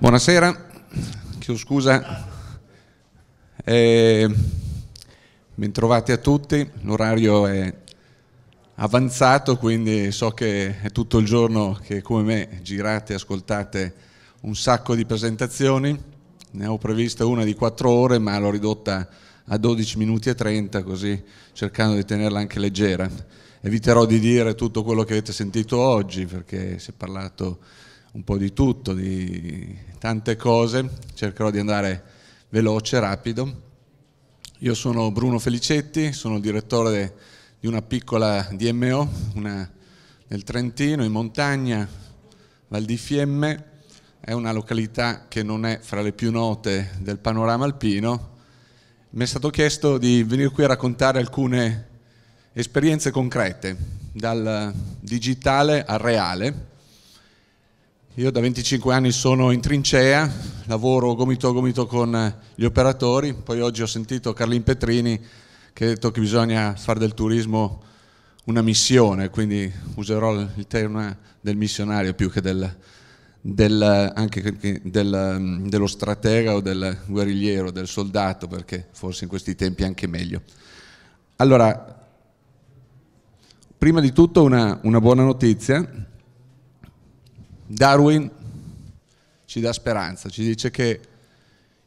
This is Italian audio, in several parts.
Buonasera, chiedo scusa. Eh, bentrovati a tutti, l'orario è avanzato, quindi so che è tutto il giorno che come me girate e ascoltate un sacco di presentazioni. Ne ho prevista una di 4 ore, ma l'ho ridotta a 12 minuti e 30, così cercando di tenerla anche leggera. Eviterò di dire tutto quello che avete sentito oggi, perché si è parlato di un po' di tutto, di tante cose, cercherò di andare veloce, rapido. Io sono Bruno Felicetti, sono direttore di una piccola DMO una, nel Trentino, in montagna, Val di Fiemme, è una località che non è fra le più note del panorama alpino. Mi è stato chiesto di venire qui a raccontare alcune esperienze concrete, dal digitale al reale, io da 25 anni sono in trincea, lavoro gomito a gomito con eh, gli operatori, poi oggi ho sentito Carlin Petrini che ha detto che bisogna fare del turismo una missione, quindi userò il termine del missionario più che, del, del, anche del, mm, dello stratega o del guerrigliero, del soldato, perché forse in questi tempi è anche meglio. Allora, prima di tutto una, una buona notizia, Darwin ci dà speranza, ci dice che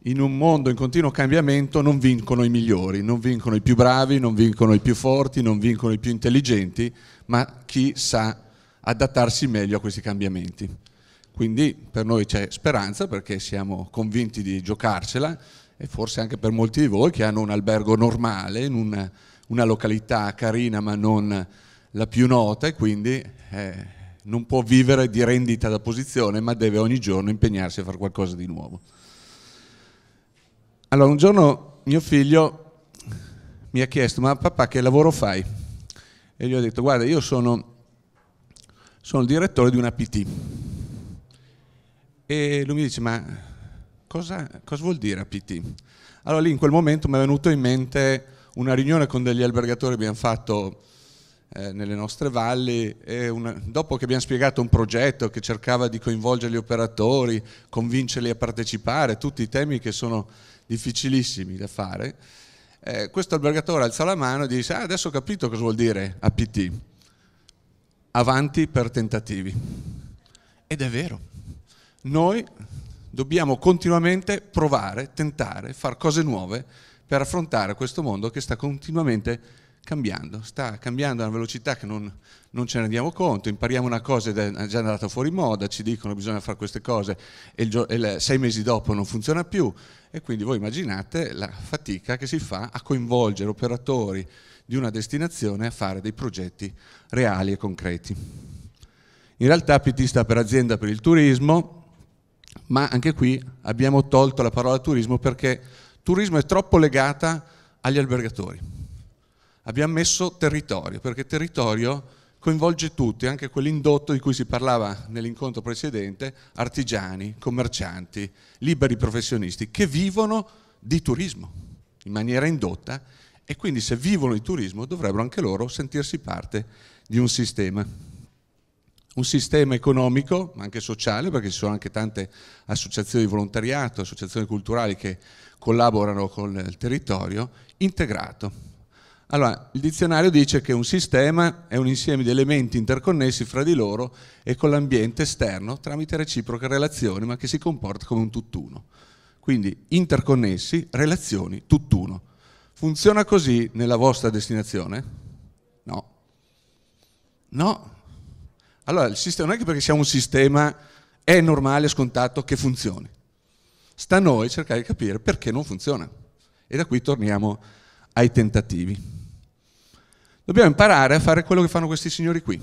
in un mondo in continuo cambiamento non vincono i migliori, non vincono i più bravi, non vincono i più forti, non vincono i più intelligenti, ma chi sa adattarsi meglio a questi cambiamenti. Quindi per noi c'è speranza perché siamo convinti di giocarcela e forse anche per molti di voi che hanno un albergo normale in una, una località carina ma non la più nota e quindi eh, non può vivere di rendita da posizione, ma deve ogni giorno impegnarsi a fare qualcosa di nuovo. Allora, un giorno mio figlio mi ha chiesto, ma papà che lavoro fai? E gli ho detto, guarda, io sono, sono il direttore di una PT. E lui mi dice, ma cosa, cosa vuol dire PT? Allora lì in quel momento mi è venuto in mente una riunione con degli albergatori che abbiamo fatto eh, nelle nostre valli e una, dopo che abbiamo spiegato un progetto che cercava di coinvolgere gli operatori, convincerli a partecipare, tutti i temi che sono difficilissimi da fare, eh, questo albergatore alza la mano e dice ah, adesso ho capito cosa vuol dire APT, avanti per tentativi. Ed è vero, noi dobbiamo continuamente provare, tentare, fare cose nuove per affrontare questo mondo che sta continuamente cambiando, sta cambiando a una velocità che non, non ce ne rendiamo conto, impariamo una cosa ed è già andata fuori moda, ci dicono bisogna fare queste cose e, il, e il, sei mesi dopo non funziona più e quindi voi immaginate la fatica che si fa a coinvolgere operatori di una destinazione a fare dei progetti reali e concreti. In realtà PT sta per azienda per il turismo, ma anche qui abbiamo tolto la parola turismo perché turismo è troppo legata agli albergatori abbiamo messo territorio, perché territorio coinvolge tutti, anche quell'indotto di cui si parlava nell'incontro precedente, artigiani, commercianti, liberi professionisti, che vivono di turismo in maniera indotta e quindi se vivono di turismo dovrebbero anche loro sentirsi parte di un sistema. Un sistema economico, ma anche sociale, perché ci sono anche tante associazioni di volontariato, associazioni culturali che collaborano con il territorio, integrato, allora, il dizionario dice che un sistema è un insieme di elementi interconnessi fra di loro e con l'ambiente esterno tramite reciproche relazioni, ma che si comporta come un tutt'uno. Quindi interconnessi, relazioni, tutt'uno. Funziona così nella vostra destinazione? No. No. Allora, il sistema non è che perché siamo un sistema è normale, e scontato che funzioni. Sta a noi cercare di capire perché non funziona. E da qui torniamo ai tentativi. Dobbiamo imparare a fare quello che fanno questi signori qui.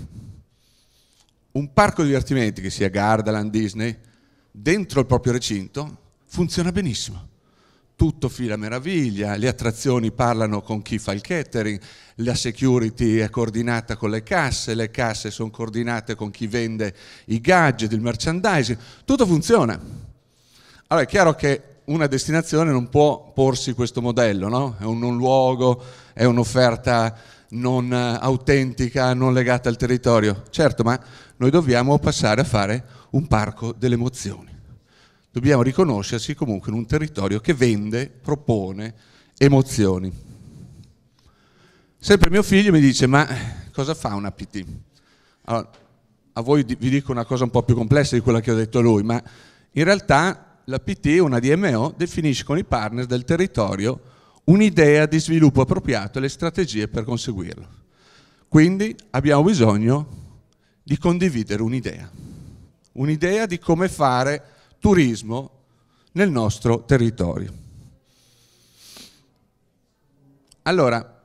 Un parco di divertimenti, che sia Gardaland, Disney, dentro il proprio recinto, funziona benissimo. Tutto fila meraviglia, le attrazioni parlano con chi fa il catering, la security è coordinata con le casse, le casse sono coordinate con chi vende i gadget, il merchandising, tutto funziona. Allora è chiaro che una destinazione non può porsi questo modello, no? È un, non luogo, è un'offerta non eh, autentica, non legata al territorio. Certo, ma noi dobbiamo passare a fare un parco delle emozioni. Dobbiamo riconoscersi comunque in un territorio che vende, propone emozioni. Sempre mio figlio mi dice, ma cosa fa una PT? Allora, a voi vi dico una cosa un po' più complessa di quella che ho detto a lui, ma in realtà la PT, una DMO, definisce con i partner del territorio un'idea di sviluppo appropriato e le strategie per conseguirlo. Quindi abbiamo bisogno di condividere un'idea, un'idea di come fare turismo nel nostro territorio. Allora,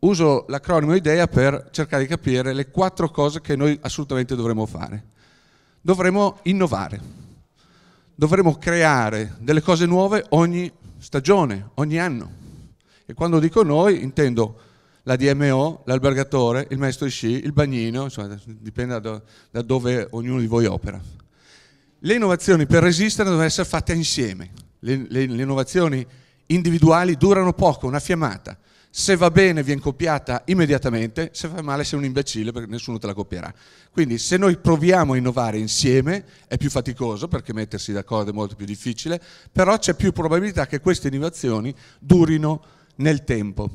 uso l'acronimo IDEA per cercare di capire le quattro cose che noi assolutamente dovremmo fare. Dovremmo innovare, dovremmo creare delle cose nuove ogni stagione, ogni anno. E quando dico noi intendo la DMO, l'albergatore, il maestro di sci, il bagnino, insomma, dipende da, da dove ognuno di voi opera. Le innovazioni per resistere devono essere fatte insieme. Le, le, le innovazioni individuali durano poco, una fiammata. Se va bene viene copiata immediatamente, se fa male sei un imbecille perché nessuno te la copierà. Quindi se noi proviamo a innovare insieme è più faticoso perché mettersi d'accordo è molto più difficile, però c'è più probabilità che queste innovazioni durino nel tempo.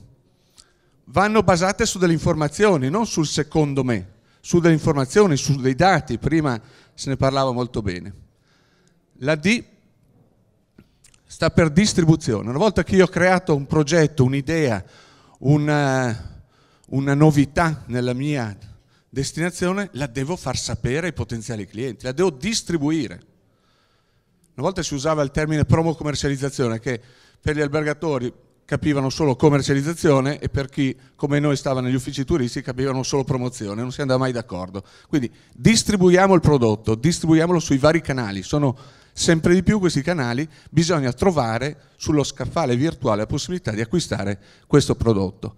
Vanno basate su delle informazioni, non sul secondo me, su delle informazioni, su dei dati, prima se ne parlava molto bene. La D sta per distribuzione. Una volta che io ho creato un progetto, un'idea, una, eh, una novità nella mia destinazione, la devo far sapere ai potenziali clienti, la devo distribuire. Una volta si usava il termine promo commercializzazione che per gli albergatori capivano solo commercializzazione e per chi come noi stava negli uffici turisti capivano solo promozione, non si andava mai d'accordo. Quindi distribuiamo il prodotto, distribuiamolo sui vari canali, sono sempre di più questi canali, bisogna trovare sullo scaffale virtuale la possibilità di acquistare questo prodotto.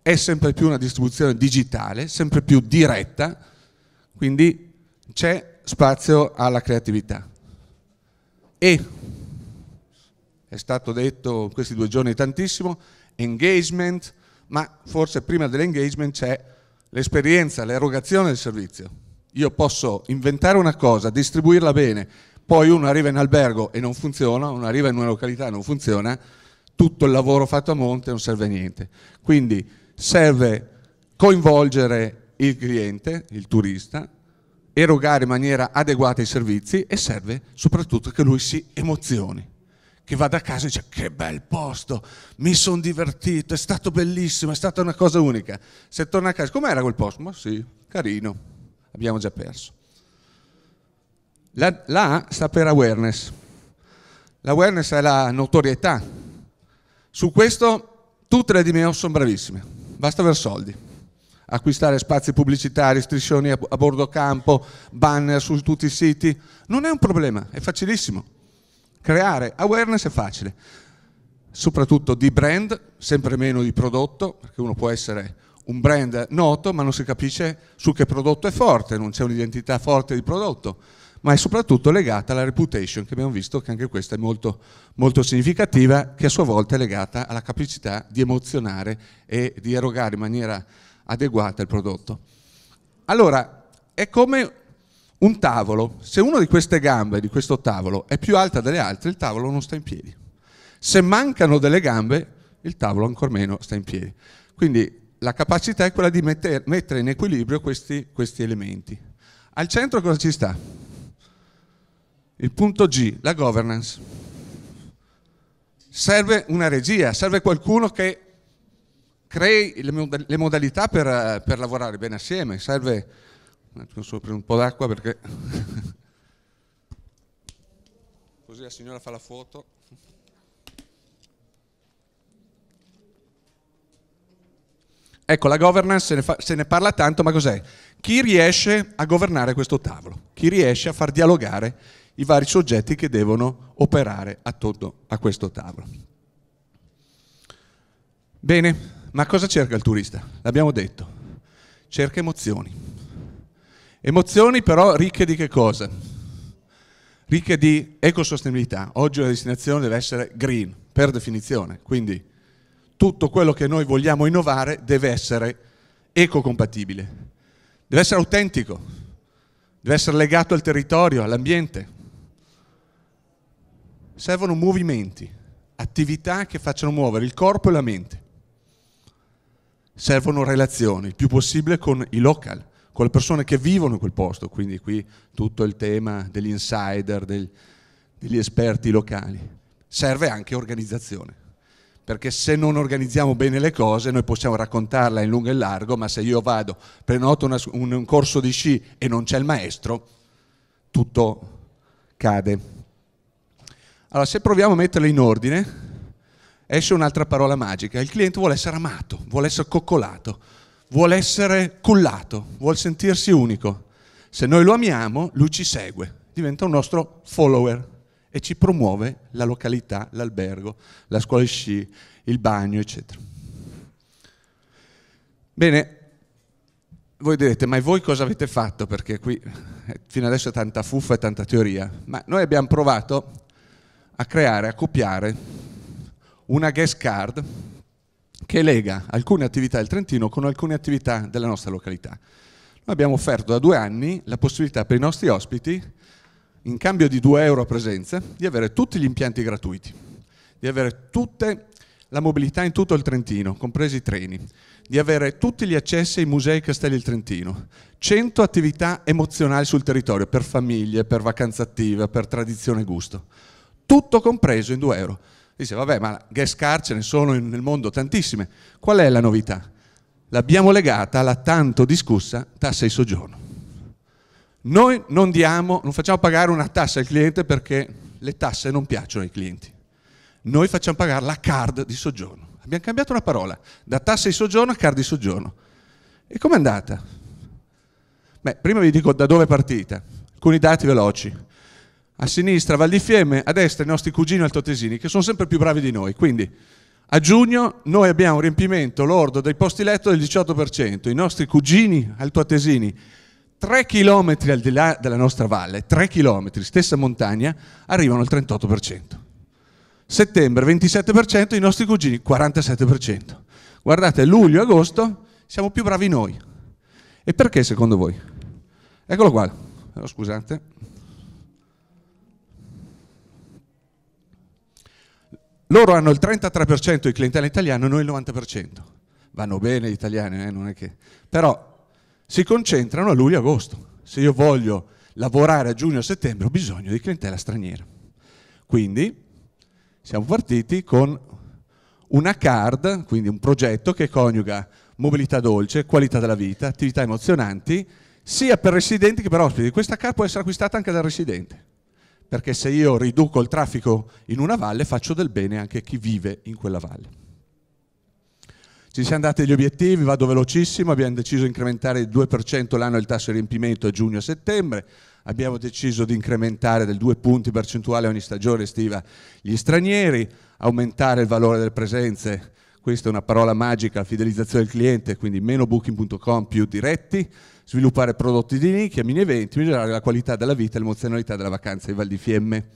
È sempre più una distribuzione digitale, sempre più diretta, quindi c'è spazio alla creatività. E è stato detto in questi due giorni tantissimo, engagement, ma forse prima dell'engagement c'è l'esperienza, l'erogazione del servizio. Io posso inventare una cosa, distribuirla bene, poi uno arriva in albergo e non funziona, uno arriva in una località e non funziona, tutto il lavoro fatto a monte non serve a niente. Quindi serve coinvolgere il cliente, il turista, erogare in maniera adeguata i servizi e serve soprattutto che lui si emozioni che vada a casa e dice che bel posto, mi sono divertito, è stato bellissimo, è stata una cosa unica. Se torna a casa, com'era quel posto? Ma sì, carino, abbiamo già perso. La, la sta per awareness. L'awareness è la notorietà. Su questo tutte le DMO sono bravissime, basta avere soldi acquistare spazi pubblicitari, striscioni a bordo campo, banner su tutti i siti, non è un problema, è facilissimo. Creare awareness è facile, soprattutto di brand, sempre meno di prodotto, perché uno può essere un brand noto ma non si capisce su che prodotto è forte, non c'è un'identità forte di prodotto, ma è soprattutto legata alla reputation, che abbiamo visto che anche questa è molto, molto significativa, che a sua volta è legata alla capacità di emozionare e di erogare in maniera adeguata il prodotto. Allora, è come un tavolo, se una di queste gambe di questo tavolo è più alta delle altre, il tavolo non sta in piedi. Se mancano delle gambe, il tavolo ancora meno sta in piedi. Quindi la capacità è quella di metter, mettere in equilibrio questi, questi elementi. Al centro cosa ci sta? Il punto G, la governance. Serve una regia, serve qualcuno che crei le modalità per, per lavorare bene assieme, serve Posso prendere un po' d'acqua perché così la signora fa la foto ecco la governance se ne, fa, se ne parla tanto ma cos'è? chi riesce a governare questo tavolo? chi riesce a far dialogare i vari soggetti che devono operare attorno a questo tavolo bene ma cosa cerca il turista? l'abbiamo detto cerca emozioni Emozioni però ricche di che cosa? Ricche di ecosostenibilità. Oggi la destinazione deve essere green, per definizione. Quindi tutto quello che noi vogliamo innovare deve essere ecocompatibile, deve essere autentico, deve essere legato al territorio, all'ambiente. Servono movimenti, attività che facciano muovere il corpo e la mente. Servono relazioni, il più possibile con i local, con le persone che vivono in quel posto, quindi qui tutto il tema degli insider, del, degli esperti locali. Serve anche organizzazione, perché se non organizziamo bene le cose noi possiamo raccontarla in lungo e in largo, ma se io vado, prenoto una, un, un corso di sci e non c'è il maestro, tutto cade. Allora, se proviamo a metterle in ordine, esce un'altra parola magica. Il cliente vuole essere amato, vuole essere coccolato vuole essere cullato, vuole sentirsi unico. Se noi lo amiamo, lui ci segue, diventa un nostro follower e ci promuove la località, l'albergo, la scuola di sci, il bagno, eccetera. Bene, voi direte, ma voi cosa avete fatto? Perché qui eh, fino adesso è tanta fuffa e tanta teoria, ma noi abbiamo provato a creare, a copiare una guest card che lega alcune attività del Trentino con alcune attività della nostra località. Noi abbiamo offerto da due anni la possibilità per i nostri ospiti, in cambio di 2 euro a presenza, di avere tutti gli impianti gratuiti, di avere tutta la mobilità in tutto il Trentino, compresi i treni, di avere tutti gli accessi ai musei e castelli del Trentino, 100 attività emozionali sul territorio, per famiglie, per vacanze attive, per tradizione e gusto, tutto compreso in 2 euro. Dice, vabbè, ma guest car ce ne sono nel mondo tantissime. Qual è la novità? L'abbiamo legata alla tanto discussa tassa di soggiorno. Noi non diamo, non facciamo pagare una tassa al cliente perché le tasse non piacciono ai clienti. Noi facciamo pagare la card di soggiorno. Abbiamo cambiato una parola, da tassa di soggiorno a card di soggiorno. E com'è andata? Beh, prima vi dico da dove è partita. Alcuni dati veloci a sinistra Val di Fiemme, a destra i nostri cugini altotesini che sono sempre più bravi di noi. Quindi a giugno noi abbiamo un riempimento lordo dei posti letto del 18%, i nostri cugini altoatesini 3 km al di là della nostra valle, 3 km, stessa montagna, arrivano al 38%. Settembre 27%, i nostri cugini 47%. Guardate, luglio e agosto siamo più bravi noi. E perché secondo voi? Eccolo qua. Oh, scusate. Loro hanno il 33% di clientela italiana, noi il 90%. Vanno bene gli italiani, eh? non è che... Però si concentrano a luglio e agosto. Se io voglio lavorare a giugno e settembre ho bisogno di clientela straniera. Quindi siamo partiti con una card, quindi un progetto che coniuga mobilità dolce, qualità della vita, attività emozionanti, sia per residenti che per ospiti. Questa card può essere acquistata anche dal residente perché se io riduco il traffico in una valle faccio del bene anche a chi vive in quella valle. Ci siamo dati gli obiettivi, vado velocissimo, abbiamo deciso di incrementare il 2% l'anno il tasso di riempimento a giugno e settembre, abbiamo deciso di incrementare del 2 punti percentuali ogni stagione estiva gli stranieri, aumentare il valore delle presenze, questa è una parola magica, fidelizzazione del cliente, quindi meno booking.com più diretti, sviluppare prodotti di nicchia, mini eventi, migliorare la qualità della vita e l'emozionalità della vacanza in Val di Fiemme.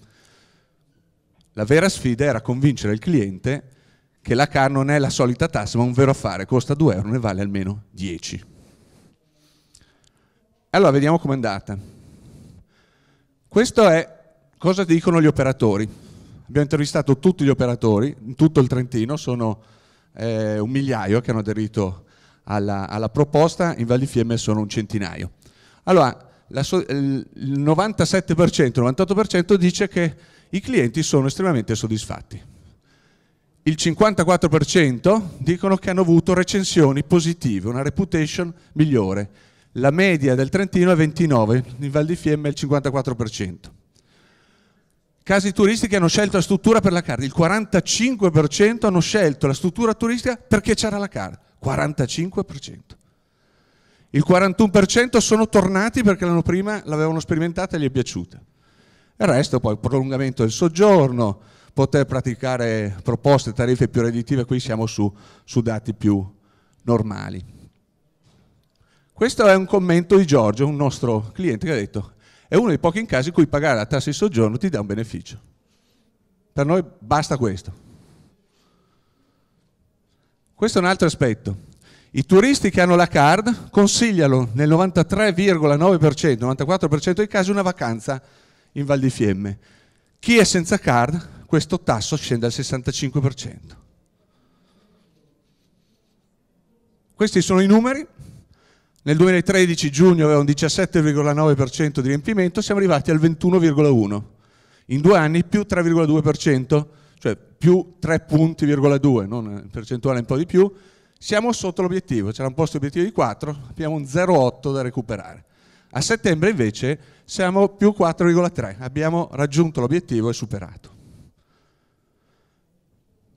La vera sfida era convincere il cliente che la car non è la solita tassa, ma un vero affare, costa 2 euro, ne vale almeno 10. Allora vediamo com'è andata. Questo è cosa dicono gli operatori. Abbiamo intervistato tutti gli operatori, in tutto il Trentino, sono eh, un migliaio che hanno aderito alla, alla proposta, in Val di Fiemme sono un centinaio. Allora, So, il 97%, il 98% dice che i clienti sono estremamente soddisfatti. Il 54% dicono che hanno avuto recensioni positive, una reputation migliore. La media del Trentino è 29, in Val di Fiemme è il 54%. Casi turistici hanno scelto la struttura per la carta. il 45% hanno scelto la struttura turistica perché c'era la carta. 45%. Il 41% sono tornati perché l'anno prima l'avevano sperimentata e gli è piaciuta. Il resto poi prolungamento del soggiorno, poter praticare proposte, tariffe più redditive, qui siamo su, su dati più normali. Questo è un commento di Giorgio, un nostro cliente, che ha detto è uno dei pochi in casi in cui pagare la tassa di soggiorno ti dà un beneficio. Per noi basta questo. Questo è un altro aspetto. I turisti che hanno la card consigliano nel 93,9%, 94% dei casi una vacanza in Val di Fiemme. Chi è senza card, questo tasso scende al 65%. Questi sono i numeri. Nel 2013 giugno aveva un 17,9% di riempimento, siamo arrivati al 21,1%. In due anni più 3,2%, cioè più 3,2, non in percentuale un po' di più, siamo sotto l'obiettivo, c'era un posto obiettivo di 4, abbiamo un 0,8 da recuperare. A settembre invece siamo più 4,3, abbiamo raggiunto l'obiettivo e superato.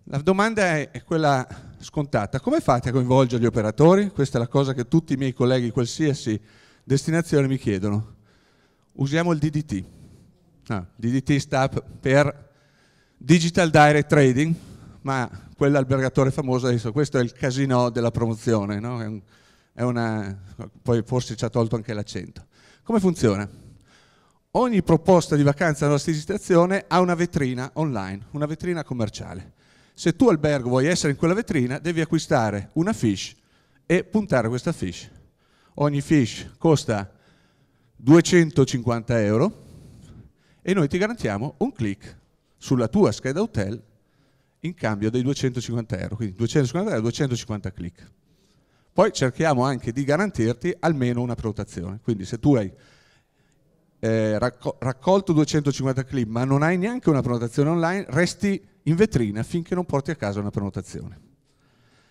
La domanda è quella scontata, come fate a coinvolgere gli operatori? Questa è la cosa che tutti i miei colleghi, qualsiasi destinazione, mi chiedono. Usiamo il DDT. Ah, DDT sta per Digital Direct Trading, ma quell'albergatore famoso ha detto questo è il casino della promozione, no? è un, è una, poi forse ci ha tolto anche l'accento. Come funziona? Ogni proposta di vacanza della nostra digitazione ha una vetrina online, una vetrina commerciale. Se tu albergo vuoi essere in quella vetrina, devi acquistare una fish e puntare questa fish. Ogni fish costa 250 euro e noi ti garantiamo un click sulla tua scheda hotel in cambio dei 250 euro, quindi 250 euro, 250 click. Poi cerchiamo anche di garantirti almeno una prenotazione, quindi se tu hai eh, raccolto 250 click ma non hai neanche una prenotazione online, resti in vetrina finché non porti a casa una prenotazione.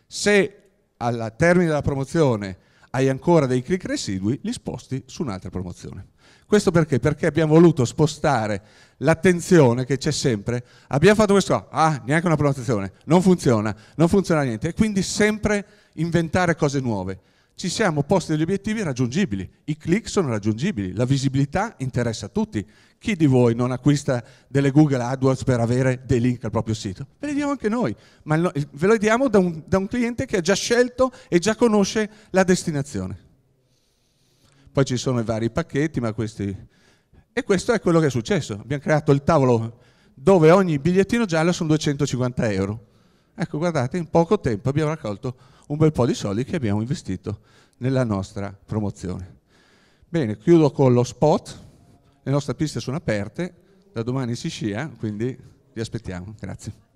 Se al termine della promozione hai ancora dei click residui, li sposti su un'altra promozione. Questo perché? Perché abbiamo voluto spostare l'attenzione che c'è sempre. Abbiamo fatto questo, ah, neanche una prenotazione, non funziona, non funziona niente. E quindi sempre inventare cose nuove. Ci siamo posti degli obiettivi raggiungibili, i click sono raggiungibili, la visibilità interessa a tutti. Chi di voi non acquista delle Google AdWords per avere dei link al proprio sito? Ve li diamo anche noi, ma ve lo diamo da un, da un cliente che ha già scelto e già conosce la destinazione. Poi ci sono i vari pacchetti, ma questi... E questo è quello che è successo. Abbiamo creato il tavolo dove ogni bigliettino giallo sono 250 euro. Ecco, guardate, in poco tempo abbiamo raccolto un bel po' di soldi che abbiamo investito nella nostra promozione. Bene, chiudo con lo spot. Le nostre piste sono aperte, da domani si scia, quindi vi aspettiamo. Grazie.